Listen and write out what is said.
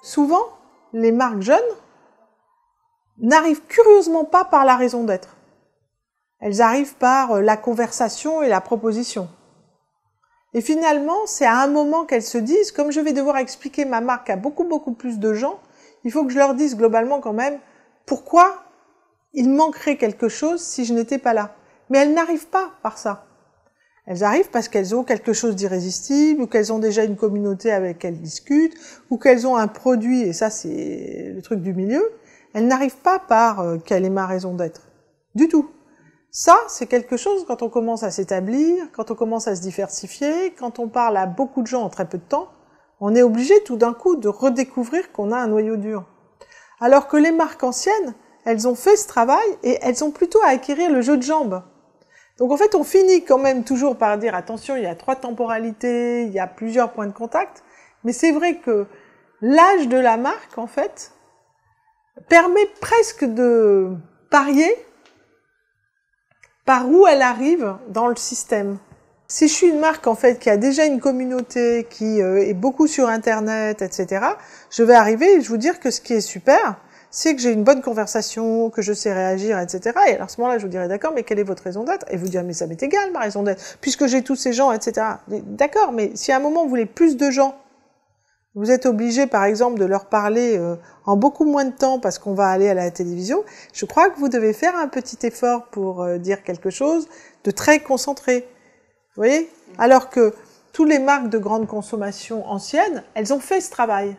Souvent, les marques jeunes n'arrivent curieusement pas par la raison d'être. Elles arrivent par euh, la conversation et la proposition. Et finalement, c'est à un moment qu'elles se disent, comme je vais devoir expliquer ma marque à beaucoup beaucoup plus de gens, il faut que je leur dise globalement quand même pourquoi il manquerait quelque chose si je n'étais pas là. Mais elles n'arrivent pas par ça. Elles arrivent parce qu'elles ont quelque chose d'irrésistible, ou qu'elles ont déjà une communauté avec laquelle elles discutent, ou qu'elles ont un produit, et ça c'est le truc du milieu. Elles n'arrivent pas par euh, quelle est ma raison d'être. Du tout. Ça, c'est quelque chose quand on commence à s'établir, quand on commence à se diversifier, quand on parle à beaucoup de gens en très peu de temps, on est obligé tout d'un coup de redécouvrir qu'on a un noyau dur. Alors que les marques anciennes, elles ont fait ce travail et elles ont plutôt à acquérir le jeu de jambes. Donc en fait, on finit quand même toujours par dire attention, il y a trois temporalités, il y a plusieurs points de contact, mais c'est vrai que l'âge de la marque, en fait, permet presque de parier par où elle arrive dans le système. Si je suis une marque en fait qui a déjà une communauté, qui euh, est beaucoup sur internet, etc., je vais arriver et je vous dire que ce qui est super, c'est que j'ai une bonne conversation, que je sais réagir, etc. Et à ce moment-là, je vous dirais, d'accord, mais quelle est votre raison d'être Et vous direz, mais ça m'est égal, ma raison d'être, puisque j'ai tous ces gens, etc. D'accord, mais si à un moment, vous voulez plus de gens, vous êtes obligé, par exemple, de leur parler euh, en beaucoup moins de temps parce qu'on va aller à la télévision, je crois que vous devez faire un petit effort pour euh, dire quelque chose de très concentré. Vous voyez Alors que toutes les marques de grande consommation anciennes, elles ont fait ce travail.